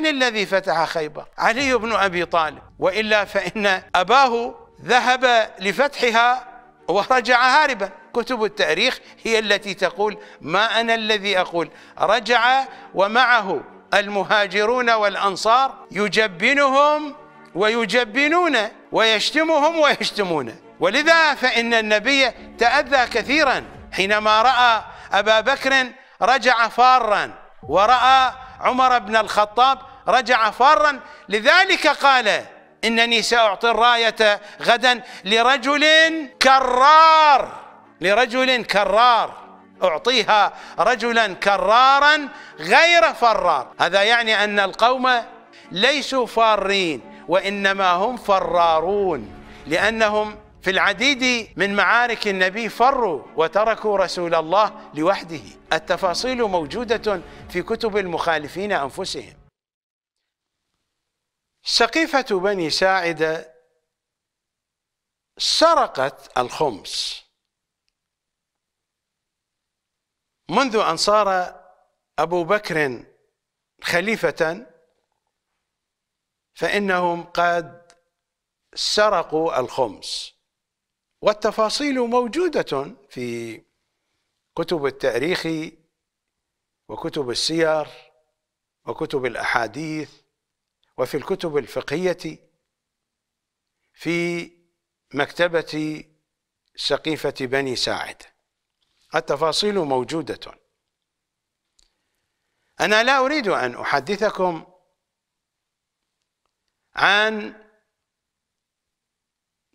من الذي فتح خيبر علي بن أبي طالب وإلا فإن أباه ذهب لفتحها ورجع هاربا كتب التاريخ هي التي تقول ما أنا الذي أقول رجع ومعه المهاجرون والأنصار يجبنهم ويجبنون ويشتمهم ويشتمون ولذا فإن النبي تأذى كثيرا حينما رأى أبا بكر رجع فارا ورأى عمر بن الخطاب رجع فارا لذلك قال إنني سأعطي الراية غدا لرجل كرار لرجل كرار أعطيها رجلا كرارا غير فرار هذا يعني أن القوم ليسوا فارين وإنما هم فرارون لأنهم في العديد من معارك النبي فروا وتركوا رسول الله لوحده التفاصيل موجودة في كتب المخالفين أنفسهم سقيفة بني ساعدة سرقت الخمس منذ أن صار أبو بكر خليفة فإنهم قد سرقوا الخمس والتفاصيل موجودة في كتب التاريخ وكتب السير وكتب الأحاديث وفي الكتب الفقهية في مكتبة سقيفة بني ساعد التفاصيل موجودة أنا لا أريد أن أحدثكم عن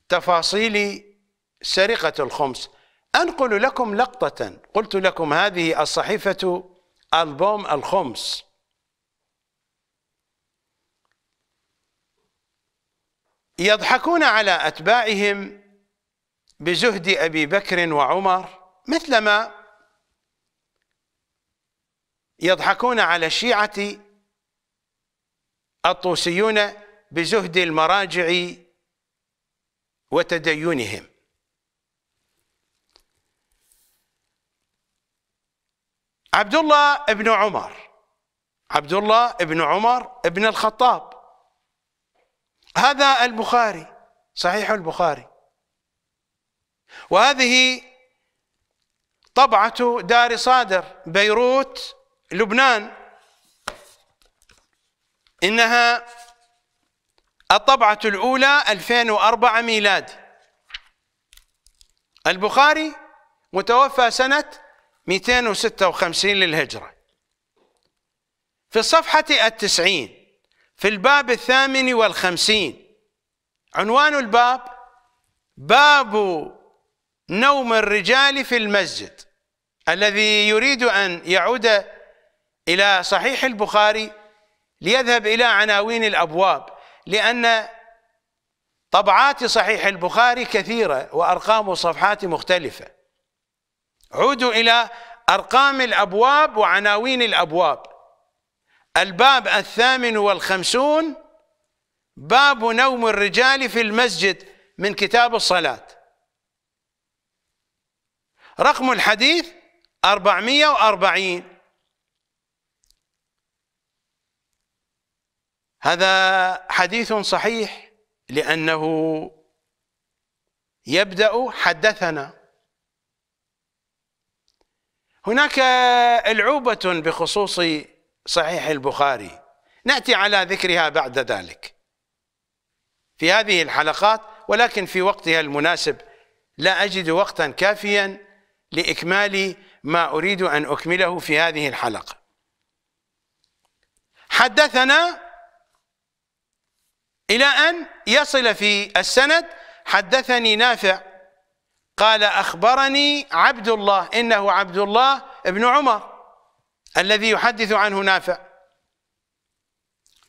تفاصيل سرقة الخمس أنقل لكم لقطة قلت لكم هذه الصحيفة ألبوم الخمس يضحكون على أتباعهم بزهد أبي بكر وعمر مثلما يضحكون على الشيعة الطوسيون بزهد المراجع وتدينهم عبد الله بن عمر عبد الله بن عمر بن الخطاب هذا البخاري صحيح البخاري وهذه طبعة دار صادر بيروت لبنان إنها الطبعة الأولى 2004 ميلادي البخاري متوفى سنة 256 للهجرة في الصفحة التسعين في الباب الثامن والخمسين عنوان الباب باب نوم الرجال في المسجد الذي يريد أن يعود إلى صحيح البخاري ليذهب إلى عناوين الأبواب لأن طبعات صحيح البخاري كثيرة وأرقام صفحات مختلفة عودوا إلى أرقام الأبواب وعناوين الأبواب الباب الثامن والخمسون باب نوم الرجال في المسجد من كتاب الصلاة رقم الحديث أربعمية وأربعين هذا حديث صحيح لأنه يبدأ حدثنا هناك العوبة بخصوص صحيح البخاري نأتي على ذكرها بعد ذلك في هذه الحلقات ولكن في وقتها المناسب لا أجد وقتا كافيا لإكمال ما أريد أن أكمله في هذه الحلقة حدثنا إلى أن يصل في السند حدثني نافع قال أخبرني عبد الله إنه عبد الله ابن عمر الذي يحدث عنه نافع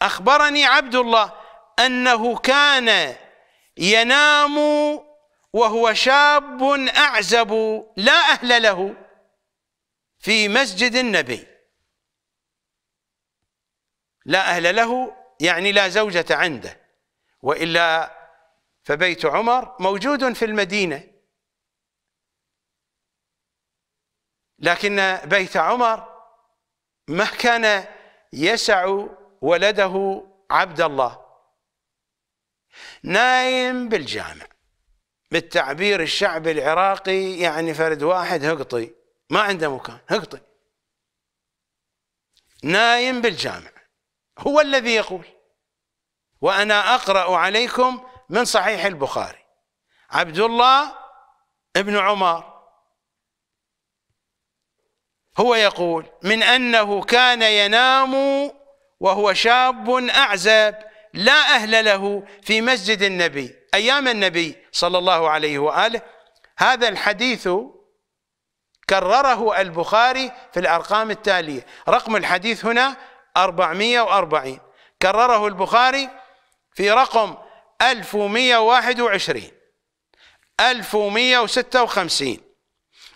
أخبرني عبد الله أنه كان ينام وهو شاب أعزب لا أهل له في مسجد النبي لا أهل له يعني لا زوجة عنده وإلا فبيت عمر موجود في المدينة لكن بيت عمر ما كان يسع ولده عبد الله نايم بالجامع بالتعبير الشعبي العراقي يعني فرد واحد هقطي ما عنده مكان هقطي نايم بالجامع هو الذي يقول وأنا أقرأ عليكم من صحيح البخاري عبد الله ابن عمر هو يقول من أنه كان ينام وهو شاب أعزب لا أهل له في مسجد النبي أيام النبي صلى الله عليه وآله هذا الحديث كرره البخاري في الأرقام التالية رقم الحديث هنا 440 كرره البخاري في رقم 1121 1156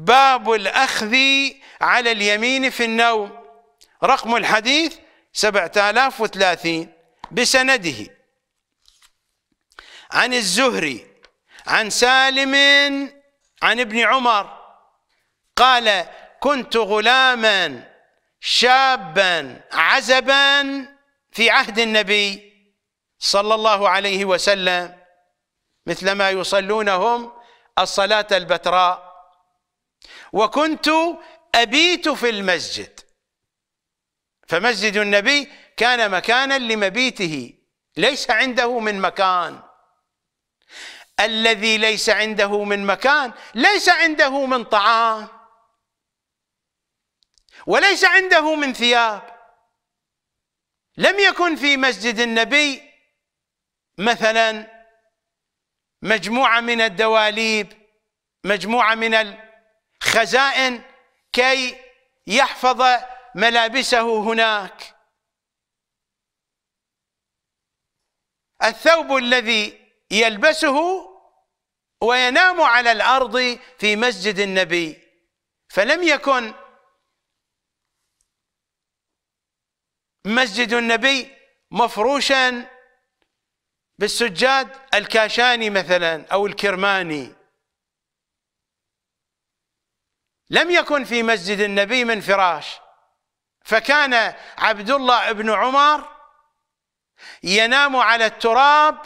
باب الأخذ على اليمين في النوم رقم الحديث 7030 بسنده عن الزهري عن سالم عن ابن عمر قال كنت غلاما شابا عزبا في عهد النبي صلى الله عليه وسلم مثلما يصلونهم الصلاة البتراء وكنت أبيت في المسجد فمسجد النبي كان مكانا لمبيته ليس عنده من مكان الذي ليس عنده من مكان ليس عنده من طعام وليس عنده من ثياب لم يكن في مسجد النبي مثلا مجموعه من الدواليب مجموعه من خزائن كي يحفظ ملابسه هناك الثوب الذي يلبسه وينام على الارض في مسجد النبي فلم يكن مسجد النبي مفروشا بالسجاد الكاشاني مثلا او الكرماني لم يكن في مسجد النبي من فراش فكان عبد الله بن عمر ينام على التراب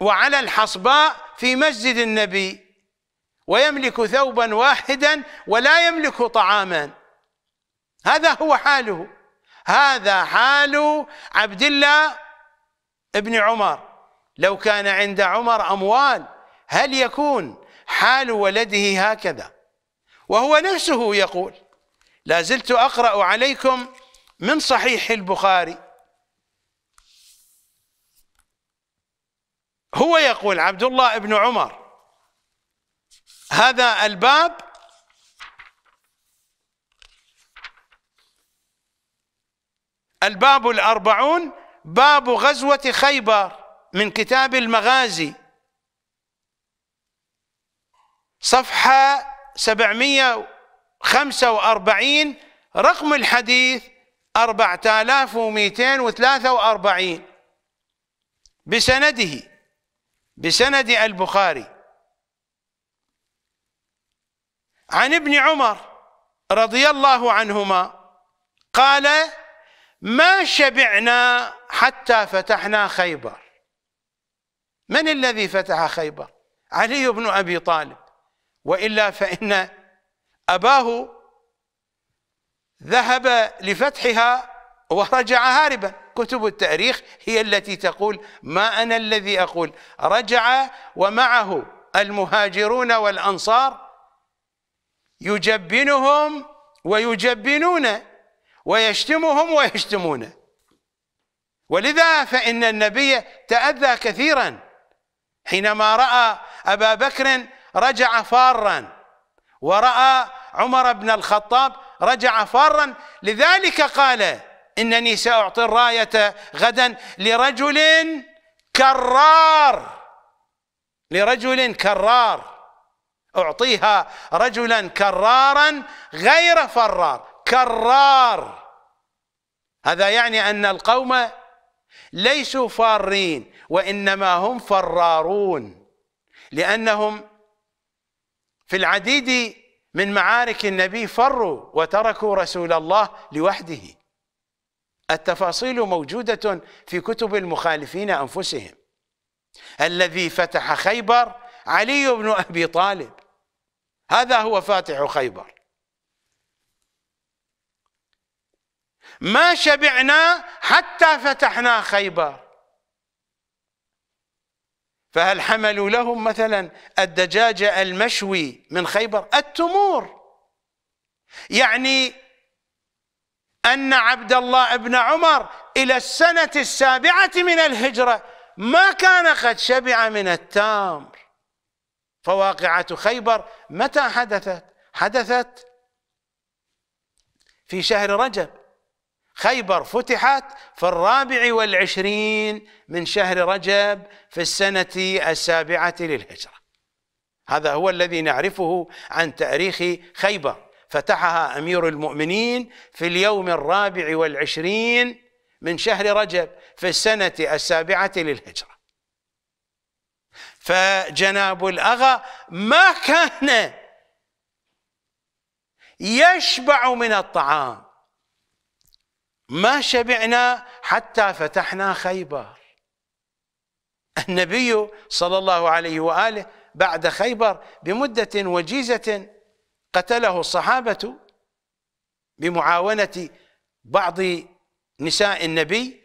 وعلى الحصباء في مسجد النبي ويملك ثوبا واحدا ولا يملك طعاما هذا هو حاله هذا حال عبد الله ابن عمر لو كان عند عمر اموال هل يكون حال ولده هكذا وهو نفسه يقول لا زلت أقرأ عليكم من صحيح البخاري هو يقول عبد الله بن عمر هذا الباب الباب الأربعون باب غزوة خيبر من كتاب المغازي صفحة 745 رقم الحديث 4243 بسنده بسند البخاري عن ابن عمر رضي الله عنهما قال ما شبعنا حتى فتحنا خيبر من الذي فتح خيبر علي بن أبي طالب والا فان اباه ذهب لفتحها ورجع هاربا كتب التاريخ هي التي تقول ما انا الذي اقول رجع ومعه المهاجرون والانصار يجبنهم ويجبنون ويشتمهم ويشتمون ولذا فان النبي تاذى كثيرا حينما راى ابا بكر رجع فارا ورأى عمر بن الخطاب رجع فارا لذلك قال إنني سأعطي الراية غدا لرجل كرار لرجل كرار أعطيها رجلا كرارا غير فرار كرار هذا يعني أن القوم ليسوا فارين وإنما هم فرارون لأنهم في العديد من معارك النبي فروا وتركوا رسول الله لوحده التفاصيل موجودة في كتب المخالفين أنفسهم الذي فتح خيبر علي بن أبي طالب هذا هو فاتح خيبر ما شبعنا حتى فتحنا خيبر فهل حملوا لهم مثلا الدجاج المشوي من خيبر التمور يعني أن عبد الله بن عمر إلى السنة السابعة من الهجرة ما كان قد شبع من التمر فواقعة خيبر متى حدثت؟ حدثت في شهر رجب خيبر فتحت في الرابع والعشرين من شهر رجب في السنة السابعة للهجرة هذا هو الذي نعرفه عن تاريخ خيبر فتحها أمير المؤمنين في اليوم الرابع والعشرين من شهر رجب في السنة السابعة للهجرة فجناب الأغا ما كان يشبع من الطعام ما شبعنا حتى فتحنا خيبر النبي صلى الله عليه وآله بعد خيبر بمدة وجيزة قتله الصحابة بمعاونة بعض نساء النبي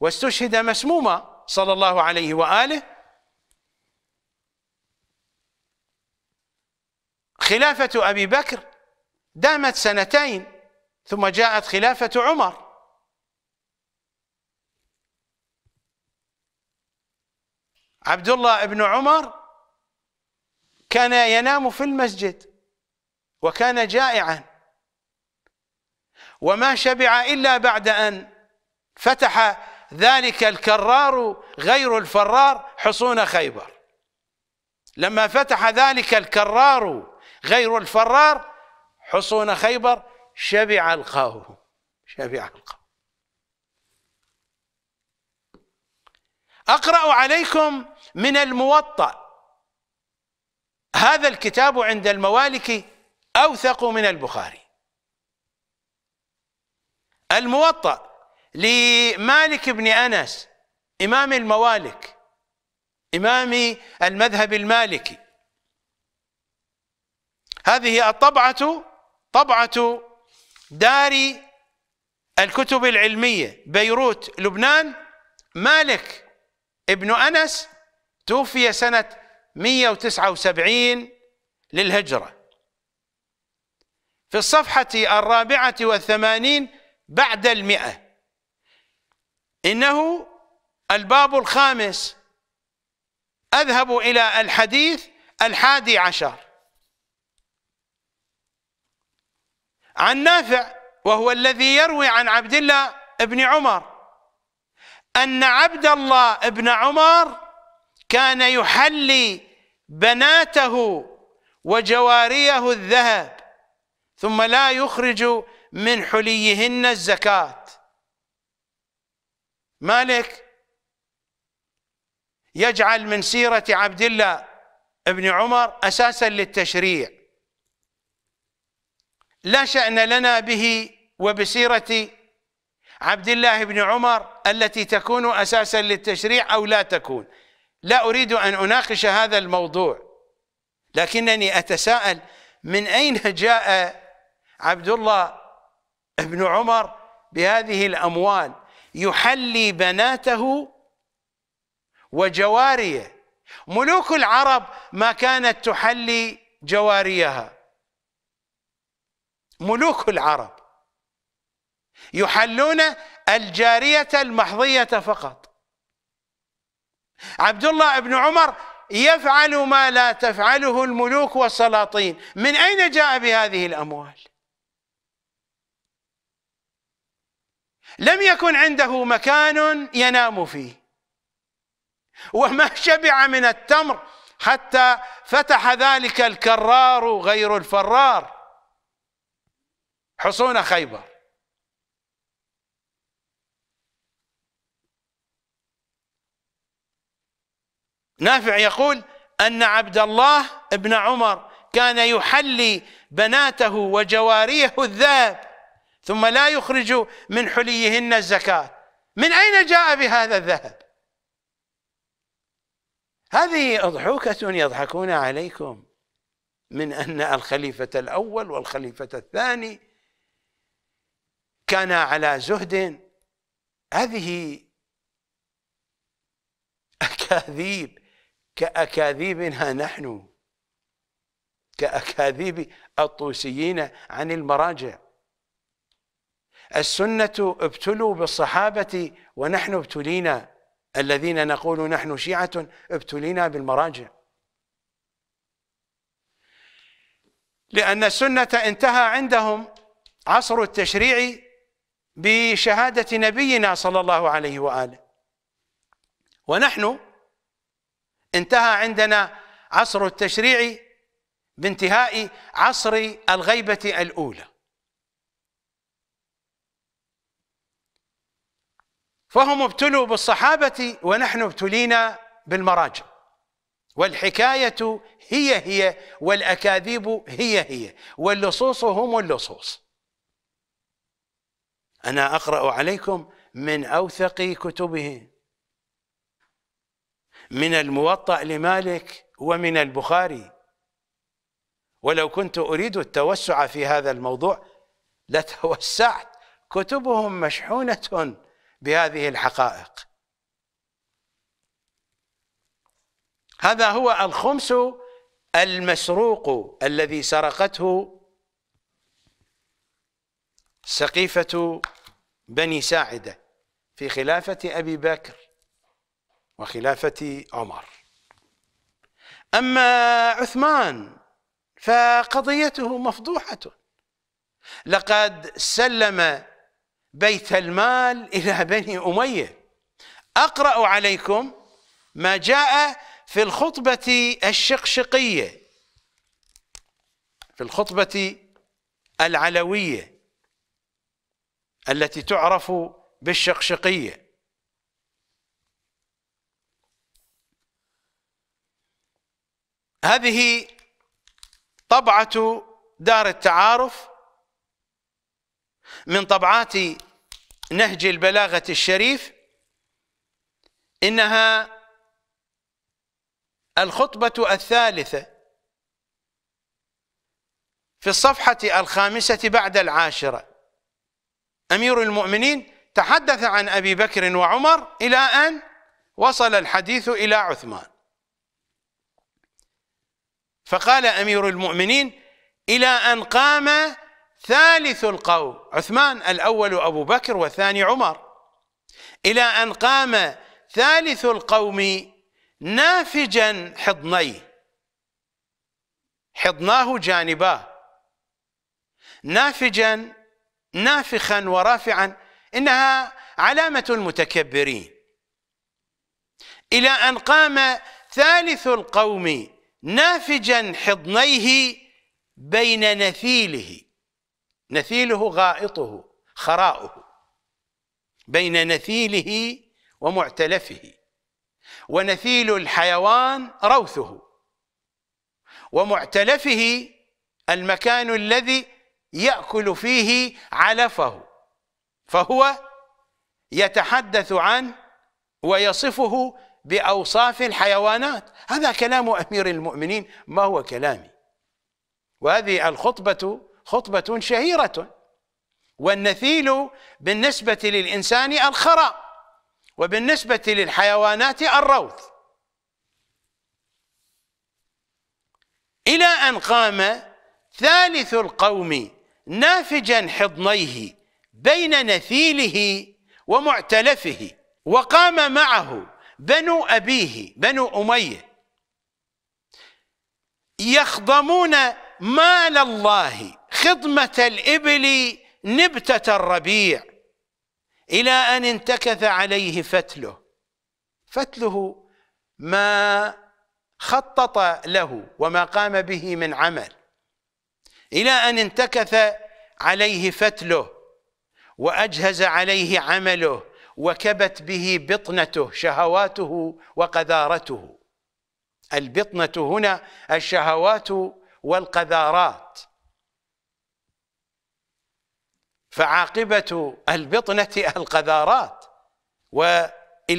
واستشهد مسموما صلى الله عليه وآله خلافة أبي بكر دامت سنتين ثم جاءت خلافة عمر عبد الله بن عمر كان ينام في المسجد وكان جائعا وما شبع إلا بعد أن فتح ذلك الكرار غير الفرار حصون خيبر لما فتح ذلك الكرار غير الفرار حصون خيبر شبع القوم شبع القوم أقرأ عليكم من الموطأ هذا الكتاب عند الموالك أوثق من البخاري الموطأ لمالك بن أنس إمام الموالك إمام المذهب المالكي هذه الطبعة طبعة دار الكتب العلمية بيروت لبنان مالك ابن أنس توفي سنة 179 للهجرة في الصفحة الرابعة والثمانين بعد المئة إنه الباب الخامس أذهب إلى الحديث الحادي عشر عن نافع وهو الذي يروي عن عبد الله بن عمر أن عبد الله بن عمر كان يحلي بناته وجواريه الذهب ثم لا يخرج من حليهن الزكاة مالك يجعل من سيرة عبد الله بن عمر أساسا للتشريع لا شأن لنا به وبسيرة عبد الله بن عمر التي تكون أساسا للتشريع أو لا تكون لا أريد أن أناقش هذا الموضوع لكنني أتساءل من أين جاء عبد الله بن عمر بهذه الأموال يحلي بناته وجواريه ملوك العرب ما كانت تحلي جواريها ملوك العرب يحلون الجارية المحضية فقط عبد الله بن عمر يفعل ما لا تفعله الملوك والسلاطين من أين جاء بهذه الأموال لم يكن عنده مكان ينام فيه وما شبع من التمر حتى فتح ذلك الكرار غير الفرار حصون خيبر نافع يقول أن عبد الله بن عمر كان يحلي بناته وجواريه الذهب ثم لا يخرج من حليهن الزكاة من أين جاء بهذا الذهب هذه أضحوكة يضحكون عليكم من أن الخليفة الأول والخليفة الثاني كان على زهد هذه أكاذيب كأكاذيبنا نحن كأكاذيب الطوسيين عن المراجع السنة ابتلوا بالصحابة ونحن ابتلينا الذين نقول نحن شيعة ابتلينا بالمراجع لأن السنة انتهى عندهم عصر التشريع بشهادة نبينا صلى الله عليه وآله ونحن انتهى عندنا عصر التشريع بانتهاء عصر الغيبة الأولى فهم ابتلوا بالصحابة ونحن ابتلينا بالمراجع والحكاية هي هي والأكاذيب هي هي واللصوص هم اللصوص أنا أقرأ عليكم من أوثق كتبه من الموطأ لمالك ومن البخاري ولو كنت أريد التوسع في هذا الموضوع لتوسعت كتبهم مشحونة بهذه الحقائق هذا هو الخمس المسروق الذي سرقته سقيفة بني ساعدة في خلافة أبي بكر وخلافة عمر أما عثمان فقضيته مفضوحة لقد سلم بيت المال إلى بني أمية أقرأ عليكم ما جاء في الخطبة الشقشقية في الخطبة العلوية التي تعرف بالشقشقية هذه طبعة دار التعارف من طبعات نهج البلاغة الشريف إنها الخطبة الثالثة في الصفحة الخامسة بعد العاشرة أمير المؤمنين تحدث عن أبي بكر وعمر إلى أن وصل الحديث إلى عثمان فقال أمير المؤمنين إلى أن قام ثالث القوم عثمان الأول أبو بكر والثاني عمر إلى أن قام ثالث القوم نافجا حضنيه حضناه جانباه نافجا نافخا ورافعا إنها علامة المتكبرين إلى أن قام ثالث القوم نافجا حضنيه بين نثيله نثيله غائطه خراؤه بين نثيله ومعتلفه ونثيل الحيوان روثه ومعتلفه المكان الذي يأكل فيه علفه فهو يتحدث عن ويصفه بأوصاف الحيوانات هذا كلام أمير المؤمنين ما هو كلامي وهذه الخطبة خطبة شهيرة والنثيل بالنسبة للإنسان الخراء وبالنسبة للحيوانات الروث إلى أن قام ثالث القوم نافجا حضنيه بين نثيله ومعتلفه وقام معه بنو أبيه بنو أمية يخضمون مال الله خضمة الإبل نبتة الربيع إلى أن انتكث عليه فتله فتله ما خطط له وما قام به من عمل إلى أن انتكث عليه فتله وأجهز عليه عمله وكبت به بطنته شهواته وقذارته البطنة هنا الشهوات والقذارات فعاقبة البطنة القذارات وإلى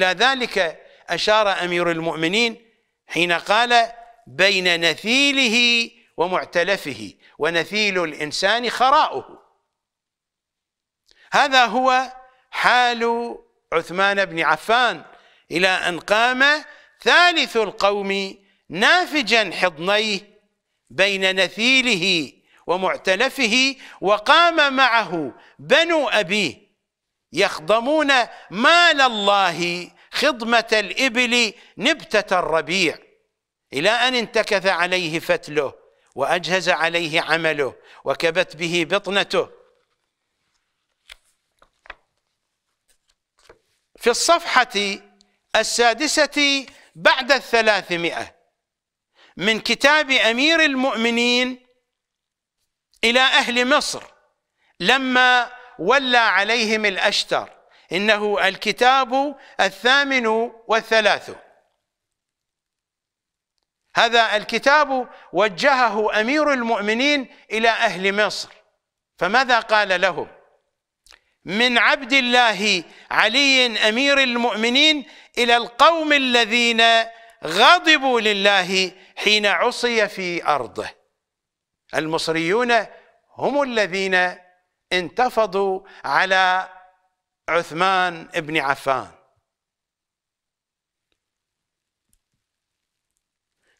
ذلك أشار أمير المؤمنين حين قال بين نثيله ومعتلفه ونثيل الإنسان خراؤه هذا هو حال عثمان بن عفان إلى أن قام ثالث القوم نافجا حضنيه بين نثيله ومعتلفه وقام معه بنو أبيه يخضمون مال الله خضمة الإبل نبتة الربيع إلى أن انتكث عليه فتله واجهز عليه عمله وكبت به بطنته في الصفحه السادسه بعد الثلاثمائه من كتاب امير المؤمنين الى اهل مصر لما ولى عليهم الاشتر انه الكتاب الثامن والثلاثون هذا الكتاب وجهه امير المؤمنين الى اهل مصر فماذا قال لهم من عبد الله علي امير المؤمنين الى القوم الذين غضبوا لله حين عصي في ارضه المصريون هم الذين انتفضوا على عثمان بن عفان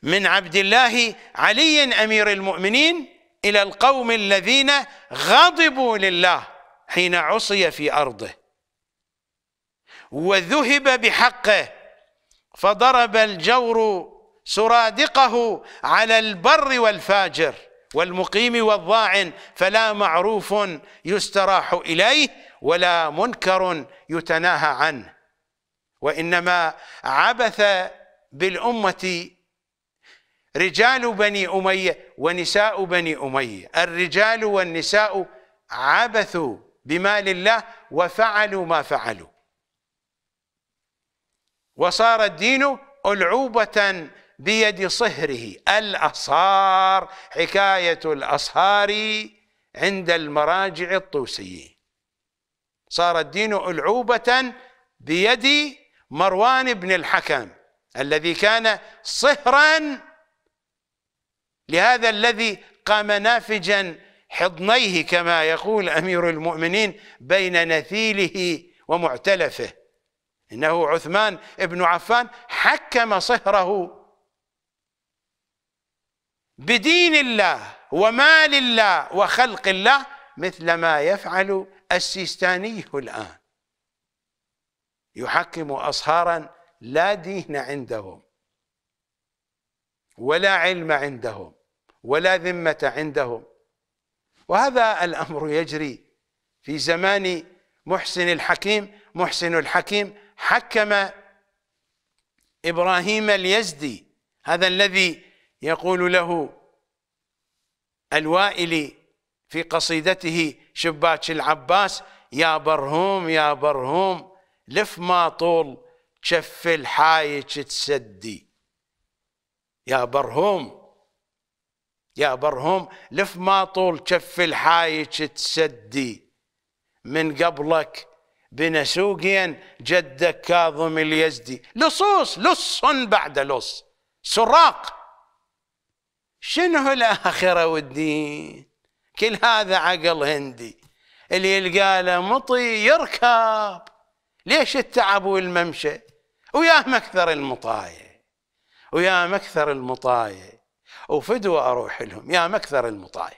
من عبد الله علي امير المؤمنين الى القوم الذين غضبوا لله حين عصي في ارضه وذهب بحقه فضرب الجور سرادقه على البر والفاجر والمقيم والضاعن فلا معروف يستراح اليه ولا منكر يتناهى عنه وانما عبث بالامه رجال بني أمية ونساء بني أمية الرجال والنساء عبثوا بمال الله وفعلوا ما فعلوا وصار الدين ألعوبة بيد صهره الأصهار حكاية الأصهار عند المراجع الطوسيين صار الدين ألعوبة بيد مروان بن الحكم الذي كان صهراً لهذا الذي قام نافجا حضنيه كما يقول أمير المؤمنين بين نثيله ومعتلفه إنه عثمان بن عفان حكم صهره بدين الله ومال الله وخلق الله مثل ما يفعل السيستاني الآن يحكم أصهارا لا دين عندهم ولا علم عندهم ولا ذمة عندهم وهذا الأمر يجري في زمان محسن الحكيم محسن الحكيم حكم إبراهيم اليزدي هذا الذي يقول له الوائلي في قصيدته شباك العباس يا برهوم يا برهوم لف ما طول شف الحايك تسدي يا برهوم يا برهم لف ما طول كف الحايج تسدي من قبلك بنسوقيا جدك كاظم اليزدي لصوص لص بعد لص سراق شنو الآخرة والدين كل هذا عقل هندي اللي يلقى له مطي يركب ليش التعب والممشى ويا مكثر المطاية ويا مكثر المطاية وفدوا واروح لهم يا مكثر المطايا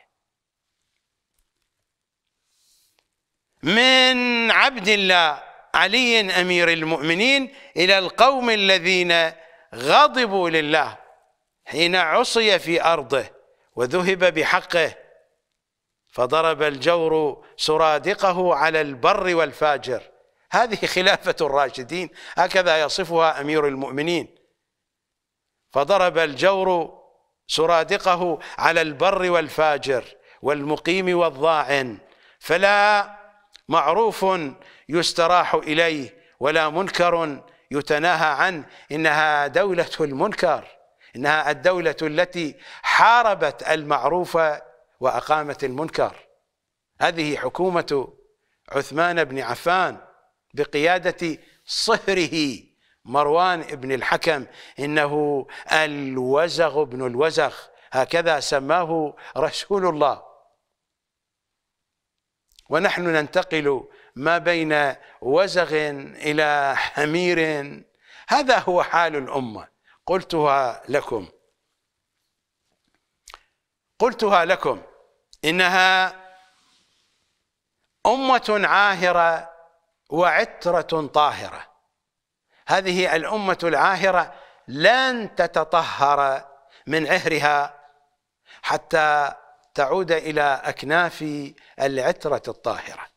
من عبد الله علي امير المؤمنين الى القوم الذين غضبوا لله حين عصي في ارضه وذهب بحقه فضرب الجور سرادقه على البر والفاجر هذه خلافة الراشدين هكذا يصفها أمير المؤمنين فضرب الجور سرادقه على البر والفاجر والمقيم والضاعن فلا معروف يستراح إليه ولا منكر يتناهى عنه إنها دولة المنكر إنها الدولة التي حاربت المعروف وأقامت المنكر هذه حكومة عثمان بن عفان بقيادة صهره مروان بن الحكم إنه الوزغ بن الوزغ هكذا سماه رسول الله ونحن ننتقل ما بين وزغ إلى حمير هذا هو حال الأمة قلتها لكم قلتها لكم إنها أمة عاهرة وعترة طاهرة هذه الأمة العاهرة لن تتطهر من عهرها حتى تعود إلى أكناف العترة الطاهرة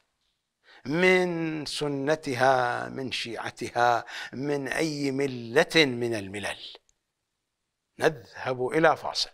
من سنتها من شيعتها من أي ملة من الملل نذهب إلى فاصل